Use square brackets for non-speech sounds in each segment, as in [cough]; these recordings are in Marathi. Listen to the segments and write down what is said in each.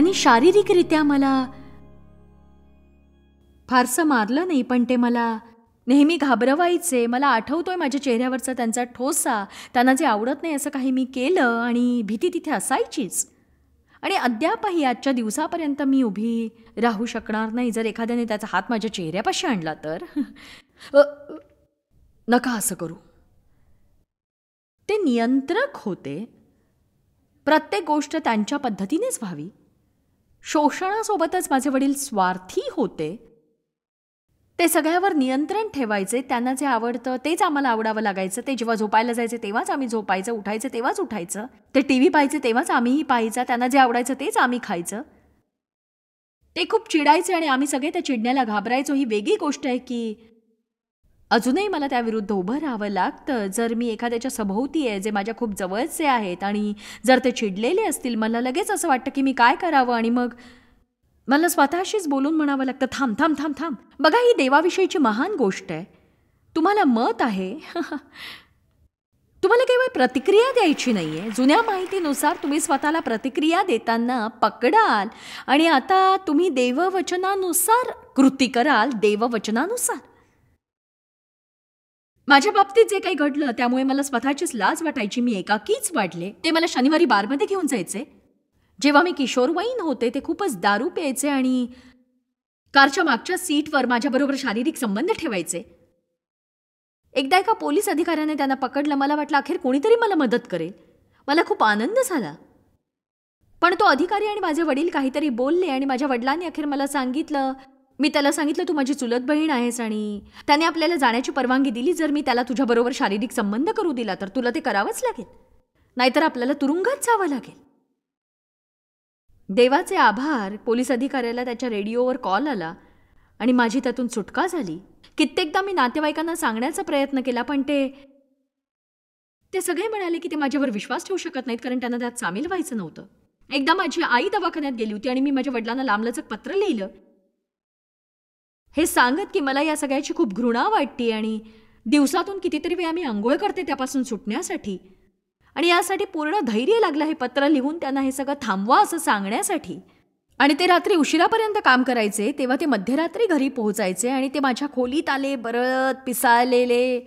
त्यांनी शारीरिकरित्या मला फारसं मारलं नाही पण ते मला नेहमी घाबरवायचे मला आठवतोय माझ्या चेहऱ्यावरचा त्यांचा ठोसा त्यांना जे आवडत नाही असं काही मी केलं आणि भीती तिथे असायचीच आणि अद्यापही आजच्या दिवसापर्यंत मी उभी राहू शकणार नाही जर एखाद्याने त्याचा हात माझ्या चेहऱ्यापाशी आणला तर नका असं करू ते नियंत्रक होते प्रत्येक गोष्ट त्यांच्या पद्धतीनेच व्हावी शोषणासोबतच माझे वडील स्वार्थी होते ते सगळ्यावर नियंत्रण ठेवायचे त्यांना जे आवडतं तेच आम्हाला आवडावं लागायचं ते जेव्हा झोपायला जायचे तेव्हाच आम्ही झोपायचं उठायचं तेव्हाच उठायचं ते टी व्ही पाहायचे तेव्हाच आम्हीही पाहायचा त्यांना जे आवडायचं तेच आम्ही खायचं ते खूप चिडायचे आणि आम्ही सगळे त्या चिडण्याला घाबरायचो ही वेगळी गोष्ट आहे की अजूनही मला त्याविरुद्ध उभं राहावं लागतं जर मी एखाद्याच्या सभोवती आहे जे माझ्या खूप जवळचे आहेत आणि जर ते चिडलेले असतील मला लगेच असं वाटतं की मी काय करावं आणि मग मला स्वतःशीच बोलून म्हणावं लागतं थांब थांब थांब थांब बघा ही देवाविषयीची महान गोष्ट आहे तुम्हाला मत आहे [laughs] तुम्हाला केवळ प्रतिक्रिया द्यायची नाही आहे जुन्या माहितीनुसार तुम्ही स्वतःला प्रतिक्रिया देताना पकडाल आणि आता तुम्ही देववचनानुसार कृती कराल देववचनानुसार माझ्या बाबतीत जे काही घडलं त्यामुळे मला स्वतःचीच लाज वाटायची मी एकाकीच वाढले ते मला शनिवारी बारमध्ये घेऊन जायचे जेव्हा मी किशोरवयीन होते ते खूपच दारू प्यायचे आणि कारच्या मागच्या सीटवर माझ्याबरोबर शारीरिक संबंध ठेवायचे एकदा एका पोलीस अधिकाऱ्याने त्यांना पकडलं मला वाटलं अखेर कोणीतरी मला मदत करेल मला खूप आनंद झाला पण तो अधिकारी आणि माझे वडील काहीतरी बोलले आणि माझ्या वडिलांनी अखेर मला सांगितलं मी त्याला सांगितलं तू माझी चुलत बहीण आहेस आणि त्याने आपल्याला जाण्याची परवानगी दिली जर मी त्याला तुझ्याबरोबर शारीरिक संबंध करू दिला तर तुला ते करावंच लागेल नाहीतर आपल्याला तुरुंगात जावं लागेल देवाचे आभार पोलीस अधिकाऱ्याला त्याच्या रेडिओवर कॉल आला आणि माझी त्यातून सुटका झाली कित्येकदा मी नातेवाईकांना सांगण्याचा प्रयत्न केला पण ते ते सगळे म्हणाले की ते माझ्यावर विश्वास ठेवू शकत नाहीत कारण त्यांना त्यात सामील व्हायचं नव्हतं एकदा माझी आई दवाखान्यात गेली होती आणि मी माझ्या वडिलांना लांबलचक पत्र लिहिलं हे सांगत की मला या सगळ्याची खूप घृणा वाटते आणि दिवसातून कितीतरी वेळा मी आंघोळ करते त्यापासून सुटण्यासाठी आणि यासाठी पूर्ण धैर्य लागलं हे पत्र लिहून त्यांना हे सगळं थांबवा असं सांगण्यासाठी आणि ते रात्री उशिरापर्यंत काम करायचे तेव्हा ते मध्यरात्री घरी पोहोचायचे आणि ते माझ्या खोलीत आले बरत पिसाळलेले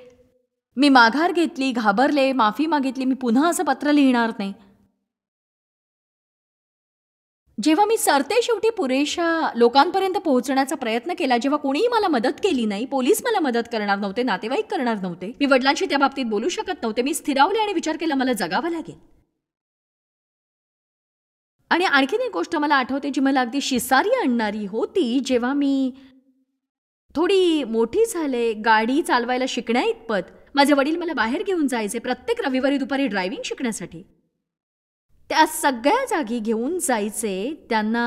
मी माघार घेतली घाबरले माफी मागितली मी पुन्हा असं पत्र लिहिणार नाही जेव्हा मी सरते शेवटी पुरेशा लोकांपर्यंत पोहोचण्याचा प्रयत्न केला जेव्हा कोणीही मला मदत केली नाही पोलीस मला मदत करणार नव्हते नातेवाईक करणार नव्हते मी वडिलांशी त्या बाबतीत बोलू शकत नव्हते मी स्थिरावले आणि विचार केला मला जगावं लागेल आणि आणखीन एक गोष्ट मला आठवते जी मला अगदी शिसारी आणणारी होती जेव्हा मी थोडी मोठी झाले गाडी चालवायला शिकण्या इतपत माझे वडील मला बाहेर घेऊन जायचे प्रत्येक रविवारी दुपारी ड्रायव्हिंग शिकण्यासाठी त्या सगळ्या जागी घेऊन जायचे त्यांना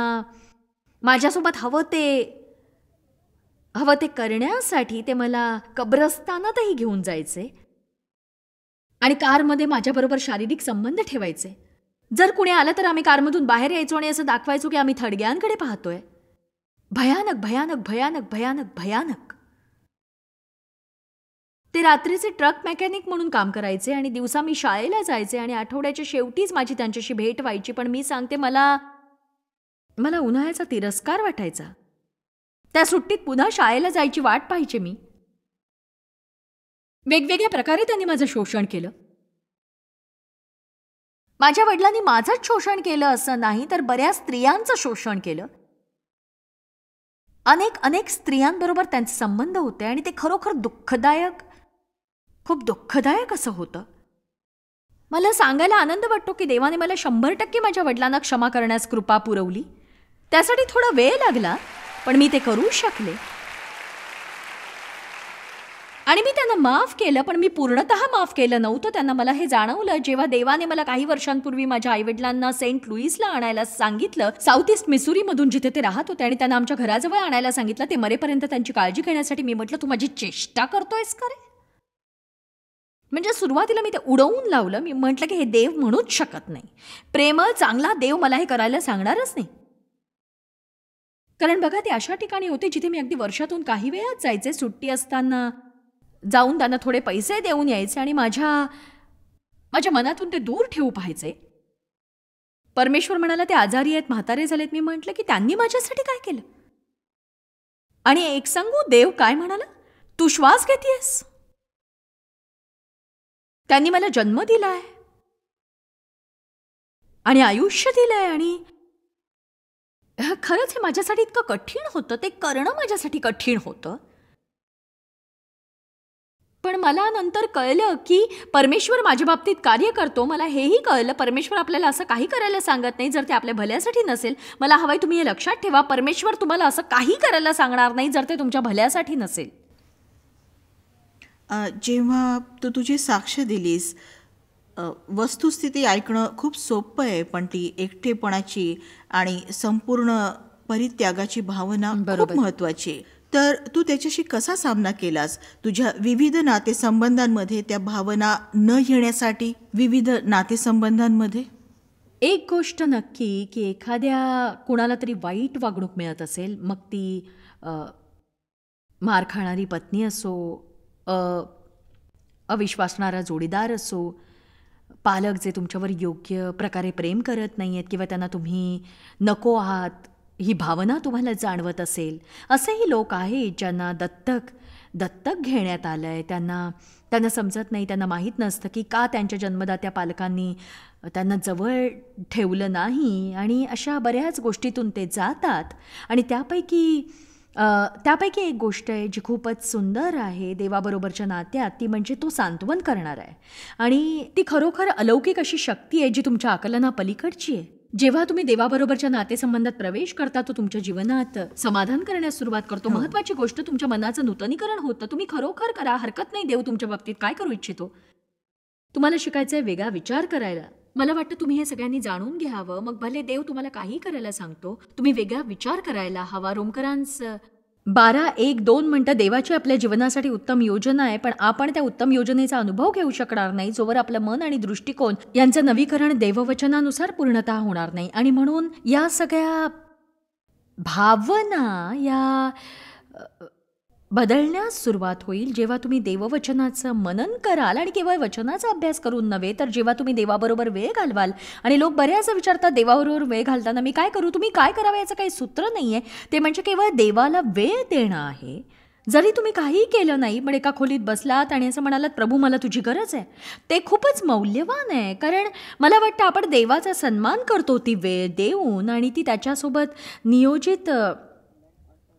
माझ्यासोबत हवं ते हवं ते करण्यासाठी ते मला कब्रस्तानातही घेऊन जायचे आणि कारमध्ये माझ्याबरोबर शारीरिक संबंध ठेवायचे जर कुणी आलं तर आम्ही कारमधून बाहेर यायचो आणि असं दाखवायचो की आम्ही थडग्यांकडे पाहतोय भयानक भयानक भयानक भयानक भयानक ते रात्रीचे ट्रक मेकॅनिक म्हणून काम करायचे आणि दिवसा मी शाळेला जायचे आणि आठवड्याच्या शेवटीच माझी त्यांच्याशी भेट व्हायची पण मी सांगते मला मला उन्हाळ्याचा तिरस्कार वाटायचा त्या सुट्टीत पुन्हा शाळेला जायची वाट पाहिजे मी वेगवेगळ्या प्रकारे त्यांनी माझं शोषण केलं माझ्या वडिलांनी माझंच शोषण केलं असं नाही तर बऱ्याच स्त्रियांचं शोषण केलं अनेक अनेक स्त्रियांबरोबर त्यांचे संबंध होते आणि ते खरोखर दुःखदायक खूप दुःखदायक असं होतं मला सांगायला आनंद वाटतो की देवाने मला शंभर टक्के माझ्या वडिलांना क्षमा करण्यास कृपा पुरवली त्यासाठी थोडा वेळ लागला पण मी ते करू शकले आणि मी त्यांना माफ केलं पण मी पूर्णत माफ केलं नव्हतं त्यांना मला हे जाणवलं जेव्हा देवाने मला काही वर्षांपूर्वी माझ्या आईवडिलांना सेंट लुईसला आणायला सांगितलं साऊथ ईस्ट मिसुरीमधून जिथे ते राहत होते आणि त्यांना आमच्या घराजवळ आणायला सांगितलं ते मरेपर्यंत त्यांची काळजी घेण्यासाठी मी म्हटलं तू माझी चेष्टा करतोयस रे म्हणजे सुरुवातीला मी ते उडवून लावलं मी म्हटलं की हे देव म्हणूच शकत नाही प्रेम चांगला देव मला हे करायला सांगणारच नाही कारण बघा ते अशा ठिकाणी होते जिथे मी अगदी वर्षातून काही वेळाच जायचे सुट्टी असताना जाऊन त्यांना थोडे पैसे देऊन यायचे आणि माझ्या माझ्या मनातून ते दूर ठेवू पाहायचे परमेश्वर म्हणाला ते आजारी आहेत म्हातारे झालेत मी म्हटलं की त्यांनी माझ्यासाठी काय केलं आणि एक सांगू देव काय म्हणाला तू श्वास घेतेयस त्यांनी मला जन्म दिलाय आणि आयुष्य दिलंय आणि खरंच हे माझ्यासाठी इतकं कठीण होतं ते करणं माझ्यासाठी कठीण होतं पण मला नंतर कळलं की परमेश्वर माझ्या बाबतीत कार्य करतो मला हेही कळलं परमेश्वर आपल्याला असं काही करायला सांगत नाही जर ते आपल्या भल्यासाठी नसेल मला हवंय तुम्ही हे लक्षात ठेवा परमेश्वर तुम्हाला असं काही करायला सांगणार नाही जर ते तुमच्या भल्यासाठी नसेल जेव्हा तू तुझी साक्ष दिलीस वस्तुस्थिती ऐकणं खूप सोपं आहे पण ती एकटेपणाची आणि संपूर्ण परित्यागाची भावना खूप महत्त्वाची तर तू त्याच्याशी कसा सामना केलास तुझ्या विविध नातेसंबंधांमध्ये त्या भावना न येण्यासाठी विविध नातेसंबंधांमध्ये एक गोष्ट नक्की की एखाद्या कुणाला तरी वाईट वागणूक मिळत असेल मग ती मार खाणारी पत्नी असो अविश्वासणारा जोडीदार असो पालक जे तुमच्यावर योग्य प्रकारे प्रेम करत नाही आहेत किंवा त्यांना तुम्ही नको आहात ही भावना तुम्हाला जाणवत असेल असेही लोक आहेत ज्यांना दत्तक दत्तक घेण्यात आलं आहे त्यांना त्यांना समजत नाही त्यांना माहीत नसतं की का त्यांच्या जन्मदात्या पालकांनी त्यांना जवळ ठेवलं नाही आणि अशा बऱ्याच गोष्टीतून ते जातात आणि त्यापैकी त्यापैकी एक गोष्ट आहे जी खूपच सुंदर आहे देवाबरोबरच्या नात्यात ती म्हणजे तो सांत्वन करणार आहे आणि ती खरोखर अलौकिक अशी शक्ती आहे जी तुमच्या आकलना पलीकडची आहे जेव्हा तुम्ही देवाबरोबरच्या नातेसंबंधात प्रवेश करता तो तुमच्या जीवनात समाधान करण्यास सुरुवात करतो हो. महत्वाची गोष्ट तुमच्या मनाचं नूतनीकरण होतं तुम्ही खरोखर करा हरकत नाही देव तुमच्या बाबतीत काय करू इच्छितो तुम्हाला शिकायचं आहे वेगळा विचार करायला मला वाटतं तुम्ही हे सगळ्यांनी जाणून घ्यावं मग भले देव तुम्हाला काही करायला सांगतो तुम्ही वेगळा विचार करायला हवा रोमकरांस बारा एक दोन मिनटं देवाची आपल्या जीवनासाठी उत्तम योजना आहे पण आपण त्या उत्तम योजनेचा अनुभव घेऊ शकणार नाही जोवर आपलं मन आणि दृष्टिकोन यांचं नवीकरण देववचनानुसार पूर्णतः होणार नाही आणि म्हणून या सगळ्या भावना या बदलण्यास सुरुवात होईल जेव्हा तुम्ही देववचनाचं मनन कराल आणि केवळ वचनाचा अभ्यास करून नव्हे तर जेव्हा तुम्ही देवाबरोबर वेळ घालवाल आणि लोक बऱ्याच विचारतात देवाबरोबर वेळ घालताना मी काय करू तुम्ही काय करावं याचं काही सूत्र नाही आहे ते म्हणजे केवळ देवाला वेळ देणं आहे जरी तुम्ही काही केलं नाही पण एका खोलीत बसलात आणि असं म्हणालात प्रभू मला तुझी गरज आहे ते खूपच मौल्यवान आहे कारण मला वाटतं आपण देवाचा सन्मान करतो ती वेळ देऊन आणि ती त्याच्यासोबत नियोजित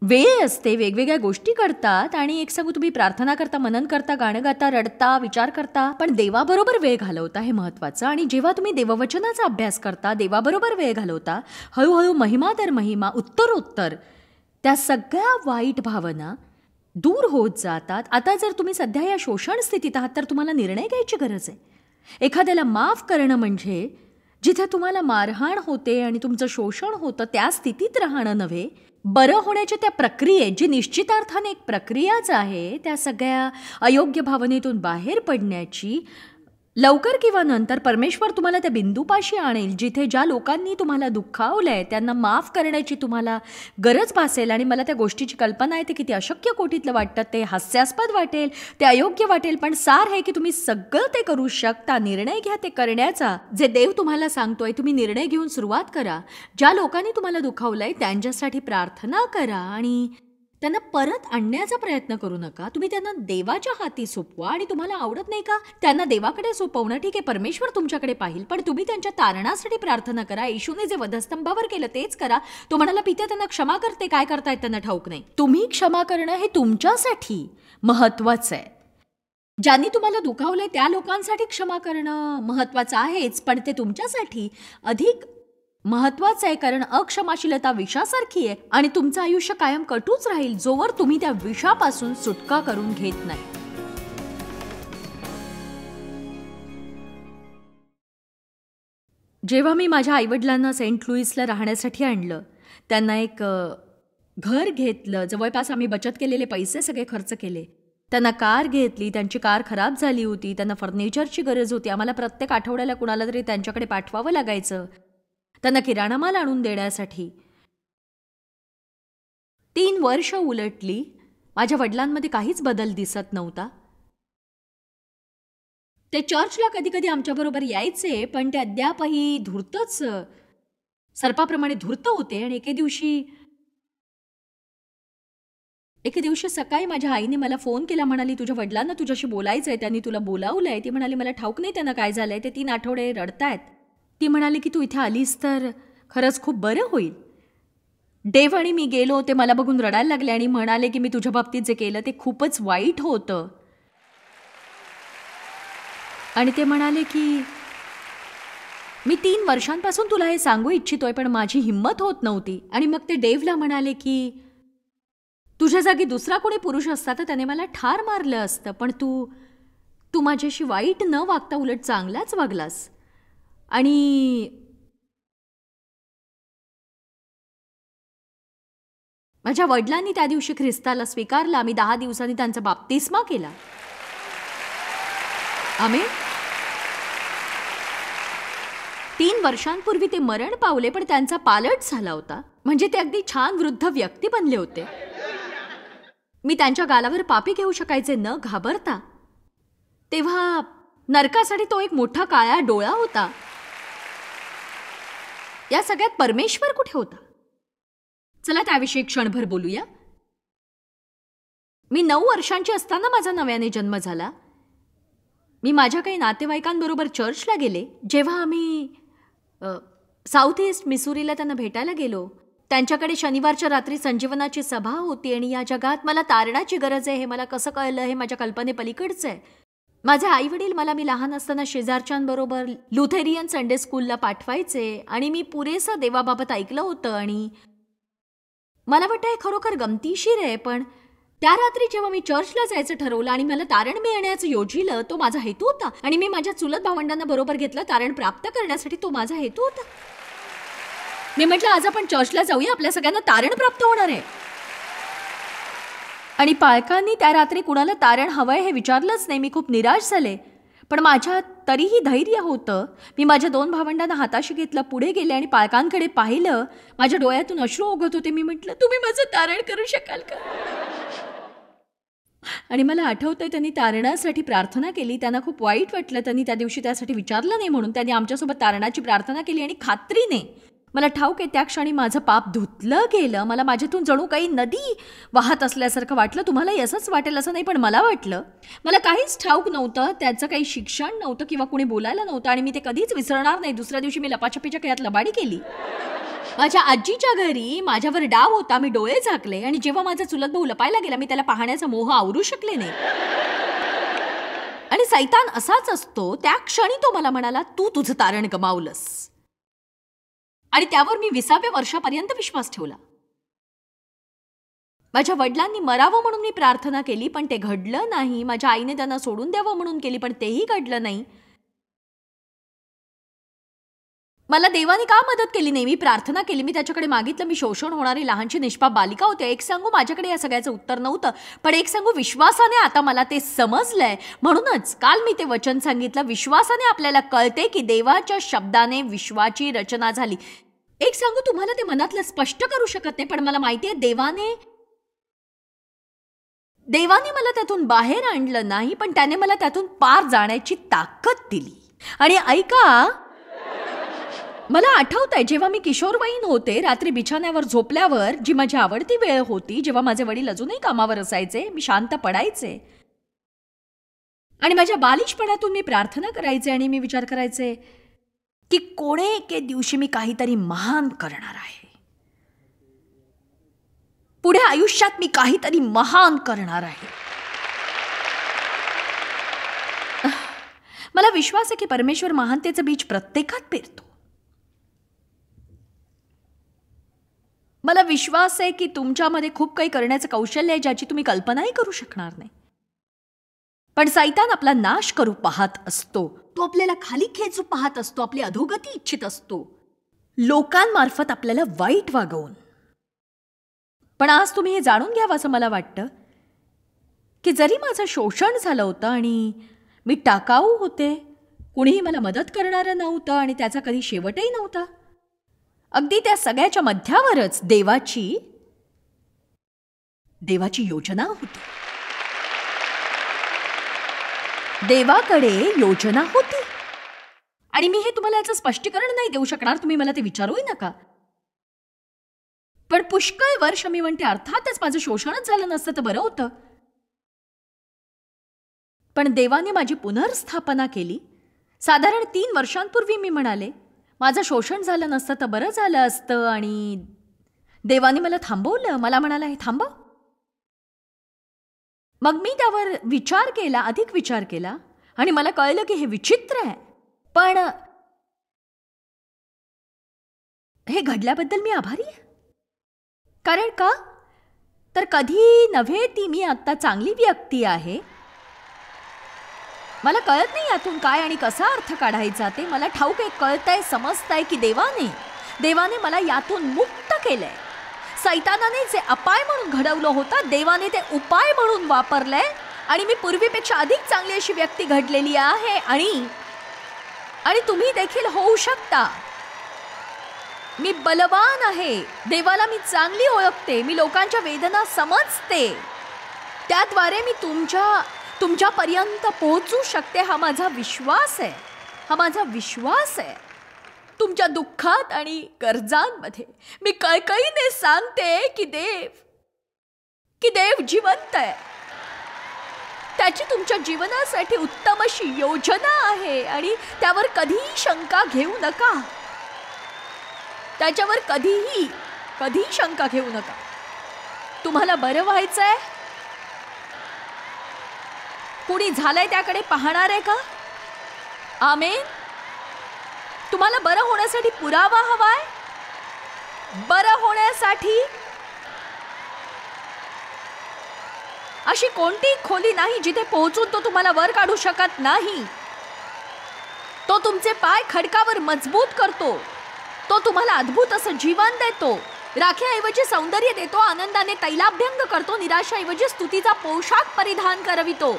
वेळ असते वेगवेगळ्या गोष्टी करतात आणि एक सांगू तुम्ही प्रार्थना करता मनन करता गाणं गाता रडता विचार करता पण देवाबरोबर वेळ घालवता हे महत्त्वाचं आणि जेव्हा तुम्ही देववचनाचा अभ्यास करता देवाबरोबर वेळ घालवता हळूहळू महिमा दर महिमा उत्तरोत्तर त्या सगळ्या वाईट भावना दूर होत जातात आता जर तुम्ही सध्या या शोषण स्थितीत आहात तर तुम्हाला निर्णय घ्यायची गरज आहे एखाद्याला माफ करणं म्हणजे जिथे तुम्हाला मारहाण होते आणि तुमचं शोषण होतं त्या स्थितीत राहणं नव्हे बरं होण्याच्या त्या प्रक्रियेत जी निश्चितार्थाने एक प्रक्रियाच आहे त्या सगळ्या अयोग्य भावनेतून बाहेर पडण्याची लवकर किंवा नंतर परमेश्वर तुम्हाला त्या बिंदूपाशी आणेल जिथे ज्या लोकांनी तुम्हाला दुखावलं आहे त्यांना माफ करण्याची तुम्हाला गरज भासेल आणि मला त्या गोष्टीची कल्पना आहे ते किती अशक्य कोटीतलं वाटतं ते हास्यास्पद वाटेल ते अयोग्य वाटेल पण सार आहे की तुम्ही सगळं ते करू शकता निर्णय घ्या ते करण्याचा जे देव तुम्हाला सांगतोय तुम्ही निर्णय घेऊन सुरुवात करा ज्या लोकांनी तुम्हाला दुखावलं आहे त्यांच्यासाठी प्रार्थना करा आणि त्यांना परत आणण्याचा प्रयत्न करू नका तुम्ही त्यांना देवाच्या हाती सोपवा आणि तुम्हाला आवडत नाही का त्यांना देवाकडे सोपवणं ठीक आहे परमेश्वर तुमच्याकडे पाहिल पण तुम्ही त्यांच्या तारणासाठी प्रार्थना करा येशूने जे वधस्तंभावर केलं तेच करा तो म्हणाला पित्या त्यांना क्षमा करते काय करतायत त्यांना ठाऊक नाही तुम्ही क्षमा करणं हे तुमच्यासाठी महत्वाचं आहे ज्यांनी तुम्हाला दुखावलंय त्या लोकांसाठी क्षमा करणं महत्वाचं आहेच पण ते तुमच्यासाठी अधिक महत्वाचं आहे कारण अक्षमाशीलता विषासारखी आहे आणि तुमचं आयुष्य कायम कटूच राहील जोवर तुम्ही त्या विषापासून सुटका करून घेत नाही जेव्हा मी माझ्या आईवडिलांना सेंट लुईसला राहण्यासाठी आणलं त्यांना एक घर घेतलं जवळपास आम्ही बचत केलेले पैसे सगळे खर्च केले त्यांना कार घेतली त्यांची कार खराब झाली होती त्यांना फर्निचरची गरज होती आम्हाला प्रत्येक आठवड्याला कुणाला तरी त्यांच्याकडे पाठवावं लागायचं त्यांना किराणा माल आणून देण्यासाठी तीन वर्ष उलटली माझ्या वडिलांमध्ये काहीच बदल दिसत नव्हता ते चर्चला कधी कधी आमच्याबरोबर यायचे पण ते अद्यापही धूर्तच सर्पाप्रमाणे धूर्त होते आणि एके दिवशी एके दिवशी सकाळी माझ्या आईने मला फोन केला म्हणाली तुझ्या वडिलांना तुझ्याशी बोलायचं आहे त्यांनी तुला बोलावलं आहे ती म्हणाली मला ठाऊक नाही त्यांना काय झालंय ते तीन आठवडे रडतायत ती म्हणाली की तू इथे आलीस तर खरंच खूप बरं होईल देव आणि मी गेलो ते मला बघून रडायला लागले आणि म्हणाले की मी तुझ्या बाबतीत जे केलं ते खूपच वाईट होतं आणि ते म्हणाले की मी तीन वर्षांपासून तुला हे सांगू इच्छितोय पण माझी हिंमत होत नव्हती आणि मग ते डेव्हला म्हणाले की तुझ्या जागी दुसरा कोणी पुरुष असता तर त्याने मला ठार मारलं असतं पण तू तू माझ्याशी वाईट न वागता उलट चांगलाच वागलास आणि माझ्या वडिलांनी त्या दिवशी ख्रिस्ताला स्वीकारला मी दहा दिवसांनी त्यांचा बाप्तिस्मा केला आम्ही तीन वर्षांपूर्वी ते मरण पावले पण त्यांचा पालट झाला होता म्हणजे ते अगदी छान वृद्ध व्यक्ती बनले होते मी त्यांच्या गालावर पापी घेऊ शकायचे न घाबरता तेव्हा नरकासाठी तो एक मोठा काळा डोळा होता या सगळ्यात परमेश्वर कुठे होता चला त्याविषयी क्षणभर बोलूया मी नऊ वर्षांची असताना माझा नव्याने जन्म झाला मी माझ्या काही नातेवाईकांबरोबर चर्चला गेले जेव्हा आम्ही साऊथ ईस्ट मिसुरीला त्यांना भेटायला गेलो त्यांच्याकडे शनिवारच्या रात्री संजीवनाची सभा होती आणि या जगात मला तारणाची गरज आहे हे मला कसं कळलं हे माझ्या कल्पनेपलीकडचं आहे माझे आईवडील मला मी लहान असताना शेजारच्यांबरोबर लुथेरियन संडे स्कूलला पाठवायचे आणि मी पुरेसं देवाबाबत ऐकलं होतं आणि मला वाटतं हे खरोखर गमतीशीर आहे पण त्या रात्री जेव्हा मी चर्चला जायचं ठरवलं आणि मला तारण मिळण्याचं योजिलं तो माझा हेतू होता आणि मी माझ्या चुलत भावंडांना बरोबर घेतलं तारण प्राप्त करण्यासाठी तो माझा हेतू होता मी म्हटलं आज आपण चर्चला जाऊया आपल्या सगळ्यांना तारण प्राप्त होणार आहे आणि पालकांनी त्या रात्री कुणाला तारण हवंय हे विचारलंच नाही मी खूप निराश झाले पण माझ्या तरीही धैर्य होतं मी माझ्या दोन भावंडांना हाताशी घेतलं पुढे गेले आणि पालकांकडे पाहिलं माझ्या डोळ्यातून अश्रू ओघत होते मी म्हटलं तुम्ही माझं तारण करू शकाल का आणि मला आहे त्यांनी तारणासाठी प्रार्थना केली त्यांना खूप वाईट वाटलं त्यांनी त्या दिवशी त्यासाठी विचारलं नाही म्हणून त्यांनी आमच्यासोबत तारणाची प्रार्थना केली आणि खात्रीने मला ठाऊक आहे त्या क्षणी माझं पाप धुतलं गेलं मला माझ्यातून जणू काही नदी वाहत असल्यासारखं वाटलं तुम्हालाही असंच वाटेल असं नाही पण मला वाटलं मला काहीच ठाऊक नव्हतं त्याचं काही शिक्षण नव्हतं किंवा कुणी बोलायला नव्हतं आणि मी ते कधीच विसरणार नाही दुसऱ्या दिवशी मी लपाछपीच्या खेळात लबाडी केली माझ्या आजीच्या घरी माझ्यावर डाव होता मी डोळे झाकले आणि जेव्हा माझा चुलत भाऊ लपायला गेला मी त्याला पाहण्याचा मोह आवरू शकले नाही आणि सैतान असाच असतो त्या क्षणी तो मला म्हणाला तू तुझं तारण गमावलंस आणि त्यावर मी विसाव्या वर्षापर्यंत विश्वास ठेवला माझ्या वडिलांनी मरावं म्हणून मी प्रार्थना केली पण ते घडलं नाही माझ्या आईने त्यांना सोडून द्यावं म्हणून केली पण तेही घडलं नाही मला देवाने का मदत केली नाही मी प्रार्थना केली मी त्याच्याकडे मागितलं मी शोषण होणारी लहानशी निष्पाप बालिका होते एक सांगू माझ्याकडे या सगळ्याचं उत्तर नव्हतं पण एक सांगू विश्वासाने आता मला ते समजलंय म्हणूनच काल मी ते वचन सांगितलं विश्वासाने आपल्याला कळते की देवाच्या शब्दाने विश्वाची रचना झाली एक सांगू तुम्हाला ते मनातलं स्पष्ट करू शकत नाही पण मला माहिती आहे देवाने देवाने मला त्यातून बाहेर आणलं नाही पण त्याने मला त्यातून पार जाण्याची ताकद दिली आणि ऐका मला आठवत आहे जेव्हा मी किशोरवयीन होते रात्री बिछाण्यावर झोपल्यावर जी माझी आवडती वेळ होती जेव्हा माझे वडील अजूनही कामावर असायचे मी शांत पडायचे आणि माझ्या बालिशपणातून मी प्रार्थना करायचे आणि मी विचार करायचे की कोणे एके दिवशी मी काहीतरी महान करणार आहे पुढे आयुष्यात मी काहीतरी महान करणार आहे मला विश्वास आहे की परमेश्वर महानतेचं बीज प्रत्येकात पेरतो मला विश्वास आहे की तुमच्यामध्ये खूप काही करण्याचं कौशल्य आहे ज्याची तुम्ही कल्पनाही करू शकणार नाही पण सैतान आपला नाश करू पाहत असतो तो आपल्याला खाली खेचू पाहत असतो आपली अधोगती इच्छित असतो लोकांमार्फत आपल्याला वाईट वागवून पण आज तुम्ही हे जाणून घ्यावं असं मला वाटतं की जरी माझं शोषण झालं होतं आणि मी टाकाऊ होते कुणीही मला मदत करणारं नव्हतं आणि त्याचा कधी शेवटही नव्हता अगदी त्या सगळ्याच्या मध्यावरच देवाची देवाची योजना होती देवाकडे योजना होती आणि मी हे तुम्हाला याचं स्पष्टीकरण नाही देऊ शकणार तुम्ही मला ते विचारूही नका पण पुष्कळ वर्ष मी म्हणते अर्थातच माझं शोषणच झालं नसतं तर बरं होतं पण देवाने माझी पुनर्स्थापना केली साधारण तीन वर्षांपूर्वी मी म्हणाले माझं शोषण झालं नसतं तर बरं झालं असतं आणि देवाने मला थांबवलं मला म्हणाला हे थांबव मग मी त्यावर विचार केला अधिक विचार केला आणि मला कळलं की हे विचित्र आहे पण हे घडल्याबद्दल मी आभारी आहे कारण का तर कधी नव्हे ती मी आत्ता चांगली व्यक्ती आहे मला कळत नाही यातून काय आणि कसा अर्थ काढायचा ते मला ठाऊक आहे कळतंय समजतंय की देवाने देवाने मला यातून मुक्त केलंय सैतानाने जे अपाय म्हणून घडवलं होतं देवाने ते उपाय म्हणून वापरलंय आणि मी पूर्वीपेक्षा अधिक चांगली अशी व्यक्ती घडलेली आहे आणि आणि तुम्ही देखील होऊ शकता मी बलवान आहे देवाला मी चांगली ओळखते मी लोकांच्या वेदना समजते त्याद्वारे मी तुमच्या तुमच्यापर्यंत पोहोचू शकते हा माझा विश्वास आहे हा माझा विश्वास आहे तुमच्या दुःखात आणि गरजांमध्ये मी कळकळीने सांगते की देव की देव जिवंत आहे त्याची तुमच्या जीवनासाठी उत्तम अशी योजना आहे आणि त्यावर कधीही शंका घेऊ नका त्याच्यावर कधीही कधीही शंका घेऊ नका तुम्हाला बरं व्हायचं आहे कुणी झालंय त्याकडे पाहणार आहे का आमेन तुम्हाला बरं होण्यासाठी पुरावा हवाय बरं होण्यासाठी अशी कोणती खोली नाही जिथे पोहोचून तो तुम्हाला वर काढू शकत नाही तो तुमचे पाय खडकावर मजबूत करतो तो तुम्हाला अद्भुत असं जीवन देतो राखेऐवजी सौंदर्य देतो आनंदाने तैलाभ्यंग करतो निराशाऐवजी स्तुतीचा पोशाख परिधान करवितो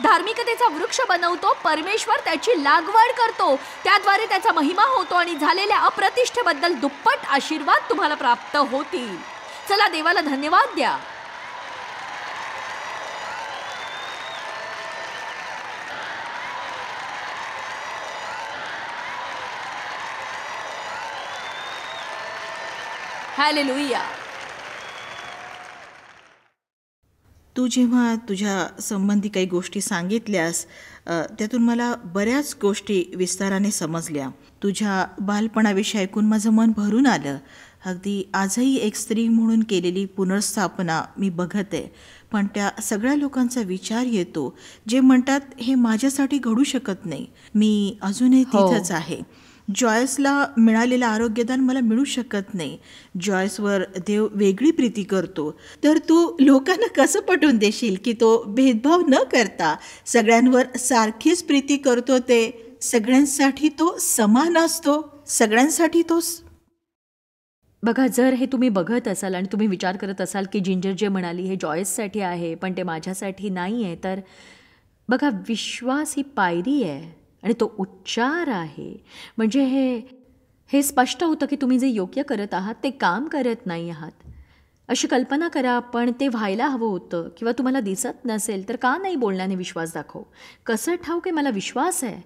धार्मिकतेचा वृक्ष बनवतो परमेश्वर त्याची लागवड करतो त्याद्वारे त्याचा महिमा होतो आणि झालेल्या अप्रतिष्ठेबद्दल दुप्पट आशीर्वाद तुम्हाला प्राप्त होतील चला देवाला धन्यवाद द्या Hallelujah. तू जेव्हा तुझ्या संबंधी काही गोष्टी सांगितल्यास त्यातून मला बऱ्याच गोष्टी विस्ताराने समजल्या तुझ्या बालपणाविषयी ऐकून माझं मन भरून आलं अगदी आजही एक स्त्री म्हणून केलेली पुनर्स्थापना मी बघत आहे पण त्या सगळ्या लोकांचा विचार येतो जे म्हणतात हे माझ्यासाठी घडू शकत नाही मी अजूनही हो. तिथंच आहे जॉयसला मिळालेलं आरोग्यदान मला मिळू शकत नाही जॉयसवर देव वेगळी प्रीती करतो तर तू लोकांना कसं पटवून देशील की तो भेदभाव न करता सगळ्यांवर सारखीच प्रीती करतो ते सगळ्यांसाठी तो समान असतो सगळ्यांसाठी तो बघा जर हे तुम्ही बघत असाल आणि तुम्ही विचार करत असाल की जिंजर जे म्हणाली हे जॉयससाठी आहे पण ते माझ्यासाठी नाही आहे तर बघा विश्वास ही पायरी आहे आणि तो उच्चार आहे म्हणजे हे हे स्पष्ट होतं की तुम्ही जे योग्य करत आहात ते काम करत नाही आहात अशी कल्पना करा पण ते व्हायला हवं होतं किंवा तुम्हाला दिसत नसेल तर का नाही बोलण्याने विश्वास दाखव कसं ठाऊ की मला विश्वास आहे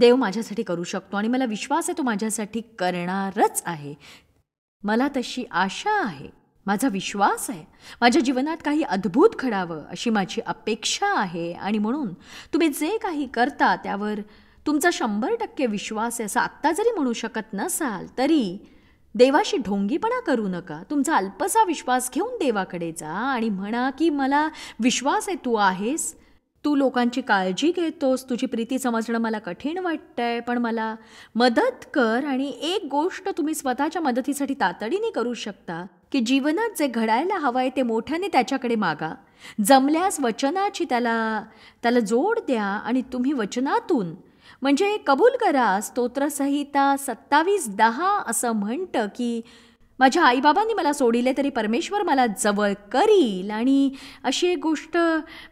देव माझ्यासाठी करू शकतो आणि मला विश्वास आहे तो माझ्यासाठी करणारच आहे मला तशी आशा आहे माझा विश्वास आहे माझ्या जीवनात काही अद्भुत घडावं अशी माझी अपेक्षा आहे आणि म्हणून तुम्ही जे काही करता त्यावर तुमचा शंभर टक्के विश्वास आहे असं आत्ता जरी म्हणू शकत नसाल तरी देवाशी ढोंगीपणा करू नका तुमचा अल्पसा विश्वास घेऊन देवाकडे जा आणि म्हणा की मला विश्वास आहे तू आहेस तू लोकांची काळजी घेतोस तुझी प्रीती समजणं मला कठीण वाटतंय पण मला मदत कर आणि एक गोष्ट तुम्ही स्वतःच्या मदतीसाठी तातडीने करू शकता की जीवनात जे घडायला हवं आहे ते मोठ्याने त्याच्याकडे मागा जमल्यास वचनाची त्याला त्याला जोड द्या आणि तुम्ही वचनातून म्हणजे कबूल करा स्तोत्रसंहिता सत्तावीस दहा असं म्हणतं की माझ्या आईबाबांनी मला सोडिले तरी परमेश्वर मला जवळ करील आणि अशी एक गोष्ट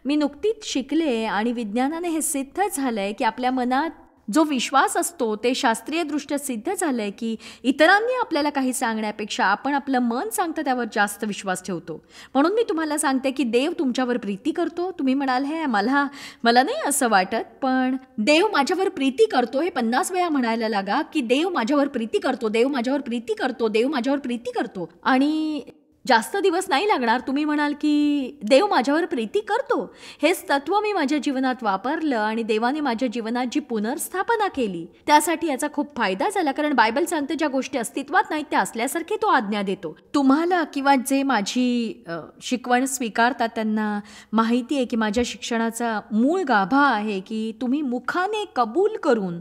मी नुकतीच शिकले आणि विज्ञानाने हे सिद्ध झालं आहे की आपल्या मनात जो विश्वास असतो ते शास्त्रीयदृष्ट्या सिद्ध झालं आहे की इतरांनी आपल्याला काही सांगण्यापेक्षा आपण आपलं मन सांगतं त्यावर जास्त विश्वास ठेवतो म्हणून मी तुम्हाला सांगते की देव तुमच्यावर प्रीती करतो तुम्ही म्हणाल हे मला मला नाही असं वाटत पण देव माझ्यावर प्रीती करतो हे पन्नास वेळा म्हणायला लागा की देव माझ्यावर प्रीती करतो देव माझ्यावर प्रीती करतो देव माझ्यावर प्रीती करतो आणि जास्त दिवस नाही लागणार तुम्ही म्हणाल की देव माझ्यावर प्रीती करतो हेच तत्व मी माझ्या जीवनात वापरलं आणि देवाने माझ्या जीवनात जी पुनर्स्थापना केली त्यासाठी याचा खूप फायदा झाला कारण बायबल सांगते ज्या गोष्टी अस्तित्वात नाहीत त्या असल्यासारखी तो आज्ञा देतो तुम्हाला किंवा जे माझी शिकवण स्वीकारतात त्यांना माहिती आहे की माझ्या शिक्षणाचा मूळ गाभा आहे की तुम्ही मुखाने कबूल करून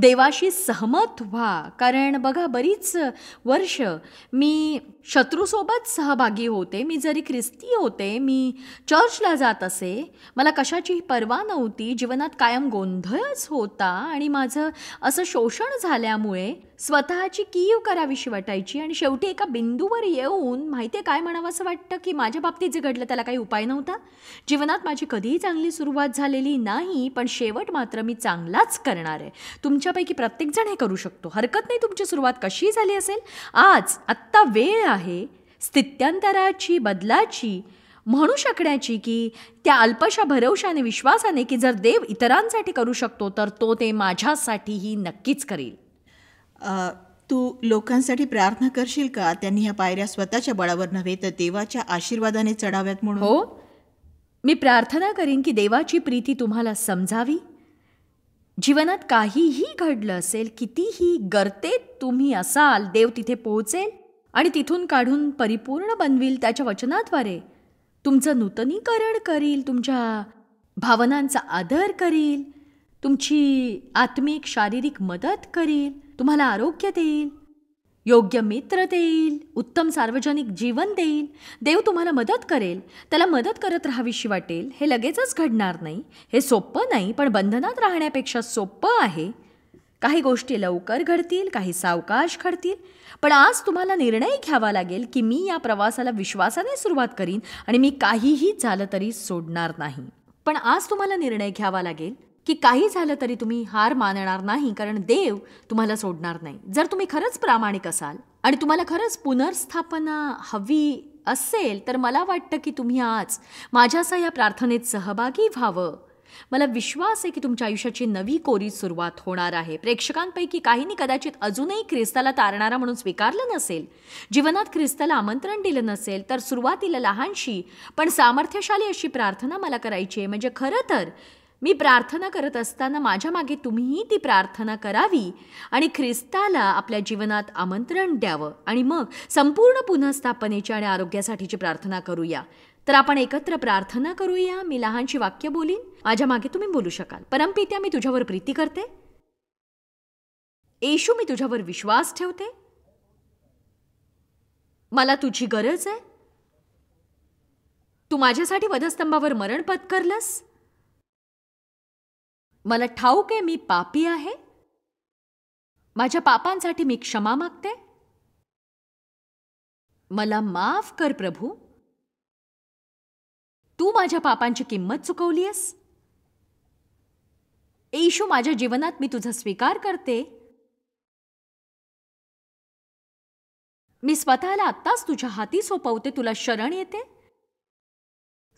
देवाशी सहमत व्हा कारण बघा बरीच वर्ष मी शत्रूसोबत सहभागी होते मी जरी ख्रिस्ती होते मी चर्चला जात असे मला कशाची पर्वा नव्हती जीवनात कायम गोंधळच होता आणि माझं असं शोषण झाल्यामुळे स्वतःची कीव करावीशी वाटायची आणि शेवटी एका बिंदूवर येऊन माहिती आहे काय म्हणावं असं वाटतं की माझ्या बाबतीत जे घडलं त्याला काही उपाय नव्हता जीवनात माझी कधीही चांगली सुरुवात झालेली नाही पण शेवट मात्र मी चांगलाच करणार आहे तुमच्यापैकी प्रत्येकजण हे करू शकतो हरकत नाही तुमची सुरुवात कशी झाली असेल आज आत्ता वेळ आहे आहे स्थित्यंतराची बदलाची म्हणू शकण्याची की त्या अल्पशा भरवशाने विश्वासाने की जर देव इतरांसाठी करू शकतो तर तो ते माझ्यासाठीही नक्कीच करेल तू लोकांसाठी प्रार्थना करशील का त्यांनी ह्या पायऱ्या स्वतःच्या बळावर नव्हे तर देवाच्या आशीर्वादाने चढाव्यात म्हणून हो मी प्रार्थना करीन की देवाची प्रीती तुम्हाला समजावी जीवनात काहीही घडलं असेल कितीही गर्तेत तुम्ही असाल देव तिथे पोहोचेल आणि तिथून काढून परिपूर्ण बनवील त्याच्या वचनाद्वारे तुमचं नूतनीकरण करील तुमच्या भावनांचा आदर करील तुमची आत्मिक शारीरिक मदत करील तुम्हाला आरोग्य देईल योग्य मित्र देईल उत्तम सार्वजनिक जीवन देईल देव तुम्हाला मदत करेल त्याला मदत करत राहावीशी वाटेल हे लगेचच घडणार नाही हे सोपं नाही पण बंधनात राहण्यापेक्षा सोपं आहे काही गोष्टी लवकर घडतील काही सावकाश घडतील पण आज तुम्हाला निर्णय घ्यावा लागेल की मी या प्रवासाला विश्वासाने सुरुवात करीन आणि मी काहीही झालं तरी सोडणार नाही पण आज तुम्हाला निर्णय घ्यावा लागेल की काही झालं तरी तुम्ही हार मानणार नाही कारण देव तुम्हाला सोडणार नाही जर तुम्ही खरंच प्रामाणिक असाल आणि तुम्हाला खरंच पुनर्स्थापना हवी असेल तर मला वाटतं की तुम्ही आज माझ्यासह या प्रार्थनेत सहभागी व्हावं मला विश्वास आहे की तुमच्या आयुष्याची नवी कोरी सुरुवात होणार आहे प्रेक्षकांपैकी काहींनी कदाचित अजूनही ख्रिस्ताला तारणारा म्हणून स्वीकारलं नसेल जीवनात ख्रिस्ताला आमंत्रण दिलं नसेल तर सुरुवातीला लहानशी पण सामर्थ्यशाली अशी प्रार्थना मला करायची आहे म्हणजे खरं तर मी प्रार्थना करत असताना माझ्या मागे तुम्हीही ती प्रार्थना करावी आणि ख्रिस्ताला आपल्या जीवनात आमंत्रण द्यावं आणि मग संपूर्ण पुनःस्थापनेची आणि आरोग्यासाठीची प्रार्थना करूया तर आपण एकत्र प्रार्थना करूया मी लहानशी वाक्य बोलीन माझ्या मागे तुम्ही बोलू शकाल परमपित्या मी तुझ्यावर प्रीती करते येशू मी तुझ्यावर विश्वास ठेवते मला तुझी गरज आहे तू माझ्यासाठी वधस्तंभावर मरण पत्करलंस मला ठाऊक आहे मी पापी आहे माझ्या पापांसाठी मी क्षमा मागते मला माफ कर प्रभू तू माझ्या पापांची किंमत चुकवलीयस आहेस येशू माझ्या जीवनात मी तुझा स्वीकार करते मी स्वतःला आत्ताच तुझ्या हाती सोपवते तुला शरण येते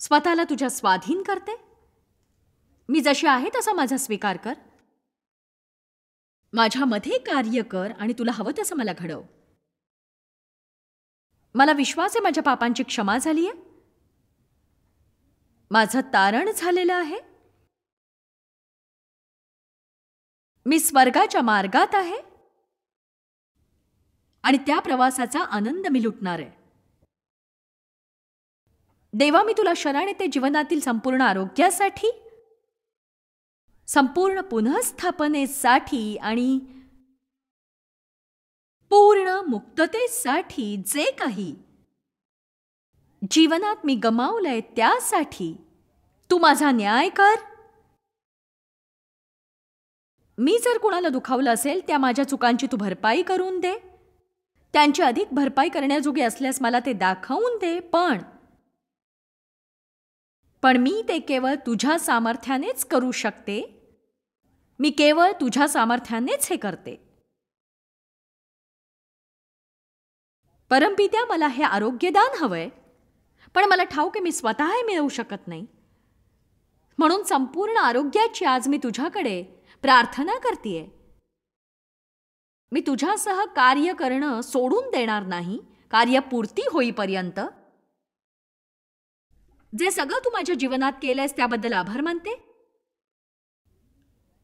स्वतःला तुझ्या स्वाधीन करते मी जशी आहे तसा माझा स्वीकार कर माझ्यामध्ये कार्य कर आणि तुला हवं तसं मला घडव मला विश्वास आहे माझ्या पापांची क्षमा झाली आहे माझं तारण झालेलं आहे मी स्वर्गाच्या मार्गात आहे आणि त्या प्रवासाचा आनंद मी लुटणार आहे देवा मी तुला शरण येते जीवनातील संपूर्ण आरोग्यासाठी संपूर्ण पुनःस्थापनेसाठी आणि पूर्ण मुक्ततेसाठी जे काही जीवनात मी गमावलंय त्यासाठी तू माझा न्याय कर मी जर कुणाला दुखावलं असेल त्या माझ्या चुकांची तू भरपाई करून दे त्यांची अधिक भरपाई करण्याजोगी असल्यास मला ते दाखवून दे पण पण मी ते केवळ तुझ्या सामर्थ्यानेच करू शकते मी केवळ तुझ्या सामर्थ्यानेच हे करते परमपित्या मला हे आरोग्यदान हवंय पण मला ठाऊक की मी स्वतः हे मिळवू शकत नाही म्हणून संपूर्ण आरोग्याची आज मी तुझ्याकडे प्रार्थना करते मी तुझ्यासह कार्य करणं सोडून देणार नाही कार्यपूर्ती होईपर्यंत जे सगळं तू माझ्या जीवनात केलंयस त्याबद्दल आभार मानते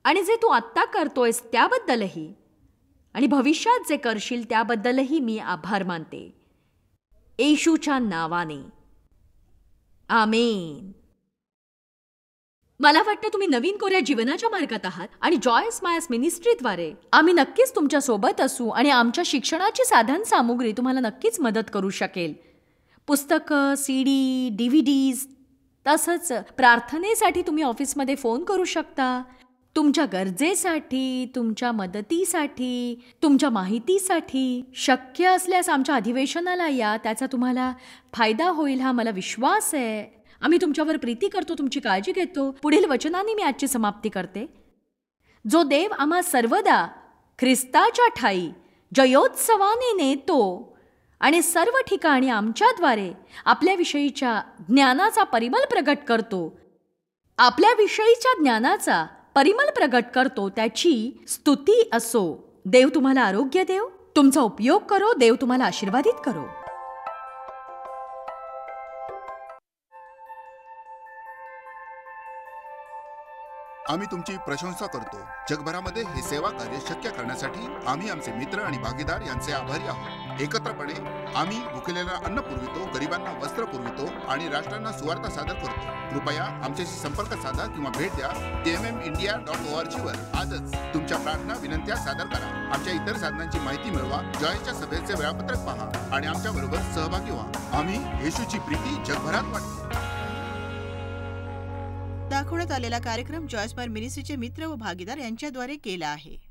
आणि जे तू आत्ता करतोयस त्याबद्दलही आणि भविष्यात जे करशील त्याबद्दलही मी आभार मानते येशूच्या नावाने आमेन मला वाटतं तुम्ही नवीन कोऱ्या जीवनाच्या मार्गात आहात आणि जॉयस मायस मिनिस्ट्रीद्वारे आम्ही नक्कीच तुमच्या सोबत असू आणि आमच्या शिक्षणाची साधन सामुग्री तुम्हाला नक्कीच मदत करू शकेल पुस्तकं C D D V Ds तसंच प्रार्थनेसाठी तुम्ही ऑफिसमध्ये फोन करू शकता तुमच्या गरजेसाठी तुमच्या मदतीसाठी तुमच्या माहितीसाठी शक्य असल्यास आमच्या अधिवेशनाला या त्याचा तुम्हाला फायदा होईल हा मला विश्वास आहे आम्ही तुमच्यावर प्रीती करतो तुमची काळजी घेतो पुढील वचनाने मी आजची समाप्ती करते जो देव आम्हा सर्वदा ख्रिस्ताच्या ठाई जयोत्सवाने नेतो आणि सर्व ठिकाणी आमच्याद्वारे आपल्याविषयीच्या ज्ञानाचा परिबल प्रगट करतो आपल्याविषयीच्या ज्ञानाचा परिमल प्रगट करतो त्याची स्तुती असो देव तुम्हाला आरोग्य देव तुमचा उपयोग करो देव तुम्हाला आशीर्वादित करो आम्ही तुमची प्रशंसा करतो जगभरामध्ये हे सेवा कार्य शक्य करण्यासाठी आम्ही आमचे मित्र आणि भागीदार यांचे आभारी आहोत एकत्रपणे आम्ही भुकेलेला अन्न पुरवितो गरिबांना वस्त्र पुरवितो आणि राष्ट्रांना सुवार्थ सादर करतो कृपया आमच्याशी संपर्क साधा किंवा भेट द्या M India dot O R जीवर आजच तुमच्या प्रार्थना विनंत्या सादर करा आमच्या इतर साधनांची माहिती मिळवा जॉईनच्या सभेचे वेळापत्रक पहा आणि आमच्या बरोबर सहभागी व्हा आम्ही येशूची प्रीती जगभरात वाटतो दाखवण्यात आलेला कार्यक्रम जॉयस्मार मिनिस्ट्रीचे मित्र व भागीदार यांच्याद्वारे केला आहे